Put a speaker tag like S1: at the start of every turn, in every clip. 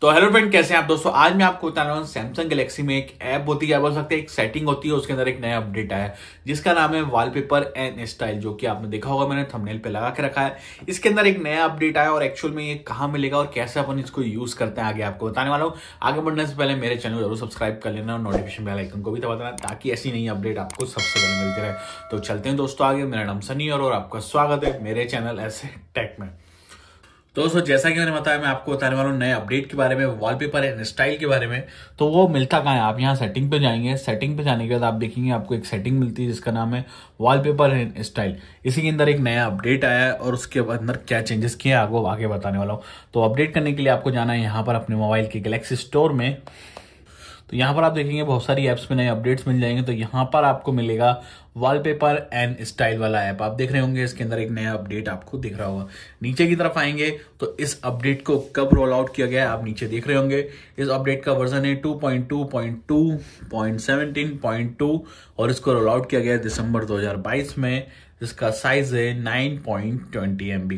S1: तो hello friend कैसे हैं आप दोस्तों आज मैं आपको बता रहा हूँ सैमसंग गैलेक्सी में एक ऐप होती है या बोल सकते हैं एक सेटिंग होती है उसके अंदर एक नया अपडेट आया जिसका नाम है वॉलपेपर एंड स्टाइल जो कि आपने देखा होगा मैंने थंबनेल पे लगा के रखा है इसके अंदर एक नया अपडेट आया और एक्चुअल में ये कहाँ मिलेगा और कैसे अपन इसको यूज करते हैं आगे आपको बताने वाला हूँ आगे बढ़ने से पहले मेरे चैनल जरूर सब्सक्राइब कर लेना और नोटिफिकेशन बेल आइकन को भी दबा देना ताकि ऐसी नई अपडेट आपको सबसे पहले मिलती रहे तो चलते हैं दोस्तों आगे मेरा नाम सनी और आपका स्वागत है मेरे चैनल ऐसे टेक में दोस्तों जैसा कि मैंने बताया मैं आपको बताने वाला हूँ नए अपडेट के बारे में वॉलपेपर एंड स्टाइल के बारे में तो वो मिलता कहाँ है आप यहाँ सेटिंग पे जाएंगे सेटिंग पे जाने के बाद आप देखेंगे आपको एक सेटिंग मिलती है जिसका नाम है वॉलपेपर एंड स्टाइल इसी के अंदर एक नया अपडेट आया है और उसके अंदर क्या चेंजेस किए हैं आपको आगे बताने वाला हूँ तो अपडेट करने के लिए आपको जाना है यहाँ पर अपने मोबाइल के गलेक्सी स्टोर में तो यहाँ पर आप देखेंगे बहुत सारी ऐप्स में नए अपडेट्स मिल जाएंगे तो यहाँ पर आपको मिलेगा वॉलपेपर एंड स्टाइल वाला ऐप आप देख रहे होंगे इसके अंदर एक नया अपडेट आपको दिख रहा होगा नीचे की तरफ आएंगे तो इस अपडेट को कब रोल आउट किया गया आप नीचे देख रहे होंगे इस अपडेट का वर्जन है 2.2.2.17.2 और इसको रोल आउट किया गया दिसंबर 2022 में जिसका साइज है 9.20 पॉइंट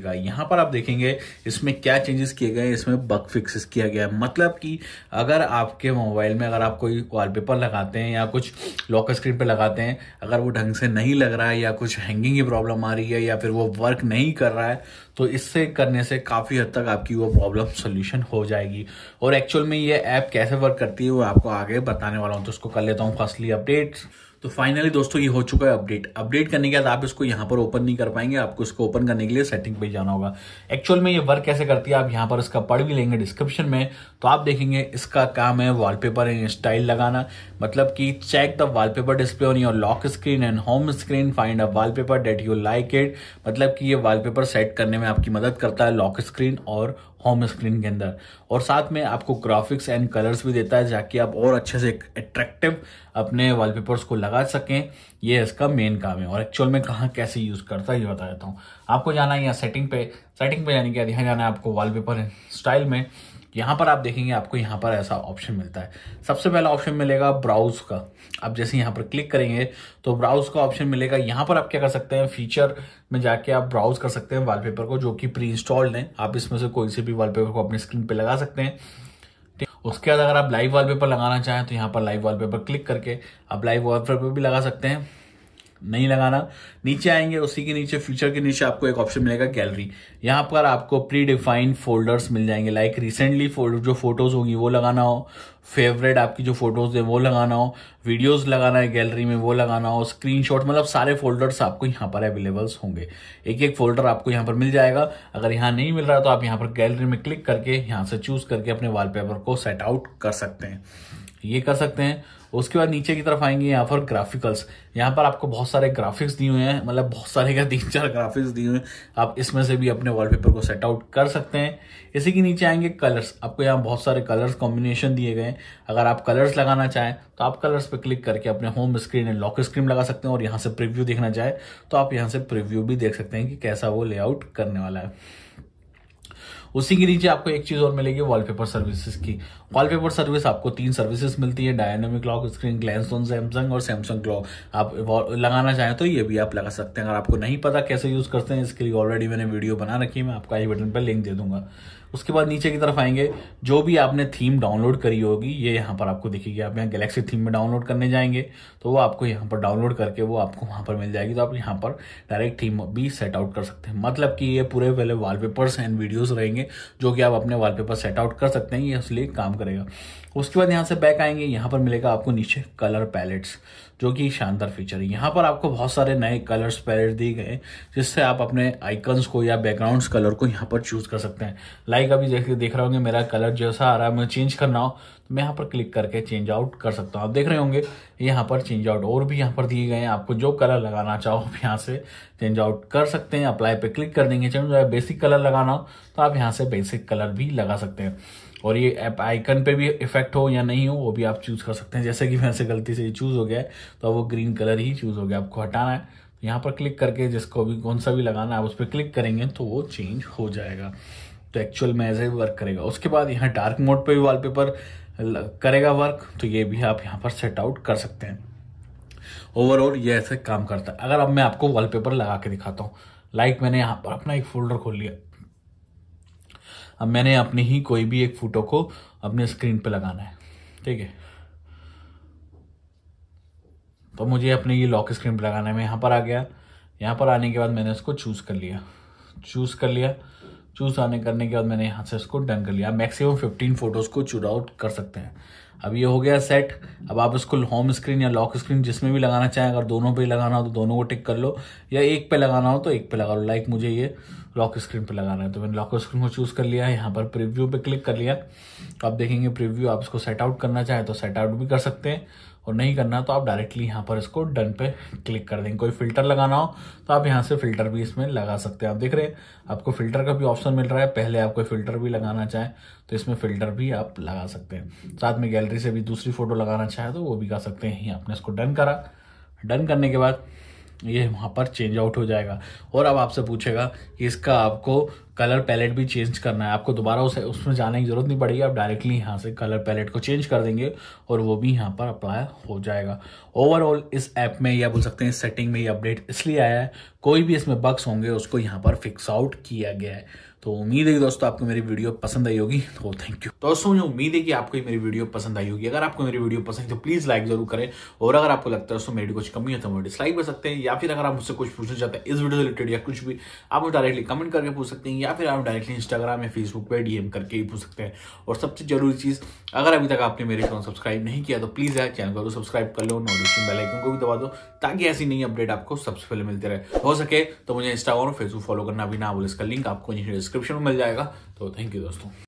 S1: का यहाँ पर आप देखेंगे इसमें क्या चेंजेस किए गए इसमें बग फिक्सेस किया गया है मतलब कि अगर आपके मोबाइल में अगर आप कोई वॉलपेपर लगाते हैं या कुछ लॉक स्क्रीन पे लगाते हैं अगर वो ढंग से नहीं लग रहा है या कुछ हैंगिंग की प्रॉब्लम आ रही है या फिर वो वर्क नहीं कर रहा है तो इससे करने से काफ़ी हद तक आपकी वो प्रॉब्लम सोल्यूशन हो जाएगी और एक्चुअल में ये ऐप कैसे वर्क करती है वो आपको आगे बताने वाला हूँ तो उसको कर लेता हूँ फर्स्टली अपडेट तो फाइनली दोस्तों ये हो चुका है अपडेट अपडेट करने के बाद आप इसको यहाँ पर ओपन नहीं कर पाएंगे आपको इसको ओपन करने के लिए सेटिंग पे जाना होगा एक्चुअल में ये वर्क कैसे करती है आप यहाँ पर इसका पढ़ भी लेंगे डिस्क्रिप्शन में तो आप देखेंगे इसका काम है वॉलपेपर एंड स्टाइल लगाना मतलब कि check the wallpaper display on your lock screen and home screen find a paper that you like it मतलब कि ये वॉलपेपर सेट करने में आपकी मदद करता है लॉक स्क्रीन और होम स्क्रीन के अंदर और साथ में आपको ग्राफिक्स एंड कलर्स भी देता है जाकि आप और अच्छे से अट्रैक्टिव अपने वॉलपेपर्स को लगा सकें ये इसका मेन काम है और एक्चुअल में कहाँ कैसे यूज़ करता है ये बता देता हूँ आपको जाना है यहाँ सेटिंग पे सेटिंग पे यानी कि यहाँ जाना है आपको वॉलपेपर स्टाइल में यहाँ पर आप देखेंगे आपको यहाँ पर ऐसा ऑप्शन मिलता है सबसे पहला ऑप्शन मिलेगा ब्राउज का आप जैसे यहाँ पर क्लिक करेंगे तो ब्राउज का ऑप्शन मिलेगा यहाँ पर आप क्या कर सकते हैं फीचर में जाके आप ब्राउज कर सकते हैं वॉलपेपर को जो कि प्री इंस्टॉल्ड है आप इसमें से कोई से भी वॉलपेपर को अपने स्क्रीन पर लगा सकते हैं उसके बाद अगर आप लाइव वॉलपेपर लगाना चाहें तो यहाँ पर लाइव वॉलपेपर क्लिक करके आप लाइव वॉलपेपर भी लगा सकते हैं नहीं लगाना नीचे आएंगे उसी के नीचे फ्यूचर के नीचे आपको एक ऑप्शन मिलेगा गैलरी यहाँ पर आपको प्री डिफाइंड फोल्डर्स मिल जाएंगे लाइक रिसेंटली जो फोटोज होगी वो लगाना हो फेवरेट आपकी जो फोटोज है वो लगाना हो वीडियोस लगाना है गैलरी में वो लगाना हो स्क्रीनशॉट मतलब सारे फोल्डर्स आपको यहाँ पर अवेलेबल्स होंगे एक एक फोल्डर आपको यहाँ पर मिल जाएगा अगर यहाँ नहीं मिल रहा तो आप यहाँ पर गैलरी में क्लिक करके यहाँ से चूज करके अपने वॉलपेपर को सेट आउट कर सकते हैं ये कर सकते हैं उसके बाद नीचे की तरफ आएंगे यहाँ पर ग्राफिकल्स यहाँ पर आपको बहुत सारे ग्राफिक्स दिए हुए हैं मतलब बहुत सारे क्या तीन चार ग्राफिक्स दिए हुए हैं आप इसमें से भी अपने वॉलपेपर को सेट आउट कर सकते हैं इसी के नीचे आएंगे कलर्स आपको यहाँ बहुत सारे कलर्स कॉम्बिनेशन दिए गए हैं अगर आप कलर्स लगाना चाहें तो आप कलर्स पर क्लिक करके अपने home screen and lock screen लगा सकते हैं और यहाँ से प्रिव्यू देखना चाहें तो आप यहाँ से प्रिव्यू भी देख सकते हैं कि कैसा वो लेआउट करने वाला है उसी के नीचे आपको एक चीज और मिलेगी वॉलपेपर सर्विसेज की वॉलपेपर सर्विस आपको तीन सर्विसेज मिलती है dynamic lock screen glance on Samsung और सैमसंग लॉक आप लगाना चाहें तो ये भी आप लगा सकते हैं अगर आपको नहीं पता कैसे यूज करते हैं इसके लिए ऑलरेडी मैंने वीडियो बना रखी है मैं आपका आई बटन पर लिंक दे दूंगा उसके बाद नीचे की तरफ आएंगे जो भी आपने थीम डाउनलोड करी होगी ये यहाँ पर आपको दिखेगी आप यहाँ गैलेक्सी थीम में डाउनलोड करने जाएंगे तो वो आपको यहाँ पर डाउनलोड करके वो आपको वहाँ पर मिल जाएगी तो आप यहाँ पर डायरेक्ट थीम भी सेट आउट कर सकते हैं मतलब कि ये पूरे पहले वॉलपेपर्स एंड वीडियोज रहेंगे जो कि आप अपने वॉलपेपर सेट आउट कर सकते हैं ये इसलिए काम करेगा उसके बाद यहाँ से बैक आएंगे यहाँ पर मिलेगा आपको नीचे कलर पैलेट्स जो कि शानदार फीचर है यहाँ पर आपको बहुत सारे नए कलर्स पैलेट दिए गए जिससे आप अपने आइकन्स को या बैकग्राउंड्स कलर को यहाँ पर चूज कर सकते हैं लाइक अभी जैसे देख रहे होंगे मेरा कलर जैसा आ रहा है मुझे चेंज करना हो तो मैं यहाँ पर क्लिक करके चेंज आउट कर सकता हूँ आप देख रहे होंगे यहाँ पर चेंज आउट और भी यहाँ पर दिए गए हैं आपको जो कलर लगाना चाहो आप यहाँ से चेंज आउट कर सकते हैं अप्लाई पे क्लिक कर देंगे चेंज बेसिक कलर लगाना हो तो आप यहाँ से बेसिक कलर भी लगा सकते हैं और ये ऐप आइकन पे भी इफेक्ट हो या नहीं हो वो भी आप चूज़ कर सकते हैं जैसे कि वैसे गलती से ये चूज़ हो गया है तो वो ग्रीन कलर ही चूज़ हो गया आपको हटाना है तो यहाँ पर क्लिक करके जिसको भी कौन सा भी लगाना है आप उस पर क्लिक करेंगे तो वो चेंज हो जाएगा तो एक्चुअल में ऐसे वर्क करेगा उसके बाद यहाँ डार्क मोड पे भी वॉलपेपर करेगा वर्क तो ये भी आप यहाँ पर सेट आउट कर सकते हैं ओवरऑल ये ऐसे काम करता है अगर अब मैं आपको वॉलपेपर लगा के दिखाता हूँ लाइक मैंने यहाँ पर अपना एक फोल्डर खोल लिया अब मैंने अपनी ही कोई भी एक फोटो को अपने स्क्रीन पर लगाना है ठीक है तो मुझे अपने ये लॉक स्क्रीन पर लगाना है मैं यहाँ पर आ गया यहाँ पर आने के बाद मैंने उसको चूज़ कर लिया चूज़ कर लिया चूज आने करने के बाद मैंने यहाँ से इसको डन कर लिया मैक्सिमम 15 फोटोज़ को चूड आउट कर सकते हैं अब ये हो गया सेट अब आप इसको होम स्क्रीन या लॉक स्क्रीन जिसमें भी लगाना चाहें अगर दोनों पे लगाना हो तो दोनों को टिक कर लो या एक पे लगाना हो तो एक पे लगा लो लाइक मुझे ये लॉक स्क्रीन पे लगाना है तो मैंने लॉक स्क्रीन को चूज़ कर लिया है यहाँ पर प्रीव्यू पे क्लिक कर लिया तो आप देखेंगे प्रिव्यू आप इसको सेट आउट करना चाहें तो सेट आउट भी कर सकते हैं और नहीं करना तो आप डायरेक्टली यहाँ पर इसको डन पे क्लिक कर देंगे कोई फिल्टर लगाना हो तो आप यहाँ से फिल्टर भी इसमें लगा सकते हैं आप देख रहे हैं आपको फिल्टर का भी ऑप्शन मिल रहा है पहले आप कोई फिल्टर भी लगाना चाहें तो इसमें फिल्टर भी आप लगा सकते हैं साथ में गैलरी गैलरी से भी दूसरी फ़ोटो लगाना चाहे तो वो भी कर सकते हैं आपने इसको डन करा डन करने के बाद ये वहाँ पर चेंज आउट हो जाएगा और अब आपसे पूछेगा कि इसका आपको कलर पैलेट भी चेंज करना है आपको दोबारा उसे उसमें जाने की ज़रूरत नहीं पड़ेगी आप डायरेक्टली यहाँ से कलर पैलेट को चेंज कर देंगे और वो भी यहाँ पर अप्लाई हो जाएगा ओवरऑल इस ऐप में या बोल सकते हैं सेटिंग में ये अपडेट इसलिए आया है कोई भी इसमें बक्स होंगे उसको यहाँ पर फिक्स आउट किया गया है तो उम्मीद है कि दोस्तों आपको मेरी वीडियो पसंद आई होगी तो थैंक यू दोस्तों मुझे उम्मीद है कि आपको ये मेरी वीडियो पसंद आई होगी अगर आपको मेरी वीडियो पसंद है तो प्लीज़ लाइक जरूर करें और अगर आपको लगता है दोस्तों मेरी कुछ कमी है तो मुझे डिसलाइक कर सकते हैं या फिर अगर आप मुझसे कुछ पूछना चाहते हैं इस वीडियो से रिलेटेड या कुछ भी आप मुझे डायरेक्टली कमेंट करके पूछ सकते हैं या फिर आप डायरेक्टली इंस्टाग्राम या फेसबुक पर डीएम करके ही पूछ सकते हैं और सबसे जरूरी चीज़ अगर अभी तक आपने मेरे चैनल सब्सक्राइब नहीं किया तो प्लीज़ यार चैनल को सब्सक्राइब तो कर लो नोटिफिकेशन बेलाइकन को भी दबा दो ताकि ऐसी नई अपडेट आपको सबसे पहले मिलते रहे हो सके तो मुझे इंस्टाग्राम और फेसबुक फॉलो करना भी ना बोले इसका लिंक आपको नहीं डिस्क्रिप्शन में मिल जाएगा तो थैंक यू दोस्तों